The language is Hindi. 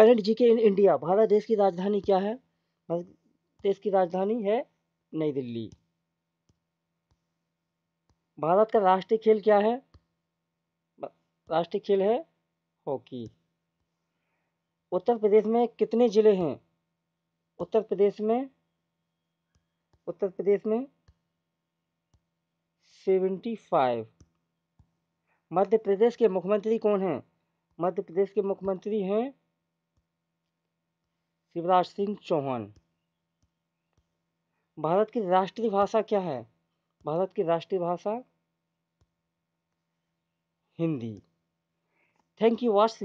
current GK in India Bharat देश की राजधानी क्या है भारत देश की राजधानी है नई दिल्ली भारत का राष्ट्रीय खेल क्या है राष्ट्रीय खेल है हॉकी उत्तर प्रदेश में कितने ज़िले हैं उत्तर प्रदेश में उत्तर प्रदेश में सेवेंटी फाइव मध्य प्रदेश के मुख्यमंत्री कौन हैं मध्य प्रदेश के मुख्यमंत्री हैं शिवराज सिंह चौहान भारत की राष्ट्रीय भाषा क्या है भारत की राष्ट्रीय भाषा हिंदी थैंक यू वॉच